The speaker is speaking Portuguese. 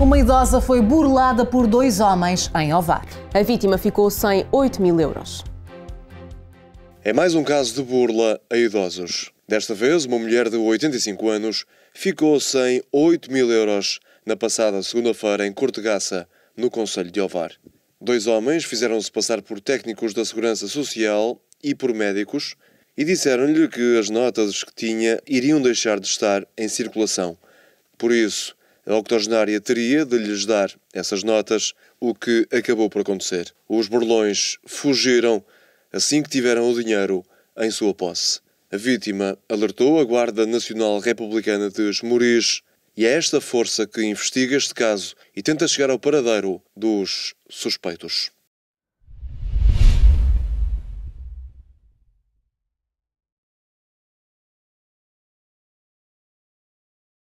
Uma idosa foi burlada por dois homens em Ovar. A vítima ficou sem 8 mil euros. É mais um caso de burla a idosos. Desta vez, uma mulher de 85 anos ficou sem 8 mil euros na passada segunda-feira em Cortegaça, no Conselho de Ovar. Dois homens fizeram-se passar por técnicos da Segurança Social e por médicos e disseram-lhe que as notas que tinha iriam deixar de estar em circulação. Por isso, a octogenária teria de lhes dar essas notas, o que acabou por acontecer. Os burlões fugiram assim que tiveram o dinheiro em sua posse. A vítima alertou a Guarda Nacional Republicana de Esmoriz e é esta força que investiga este caso e tenta chegar ao paradeiro dos suspeitos.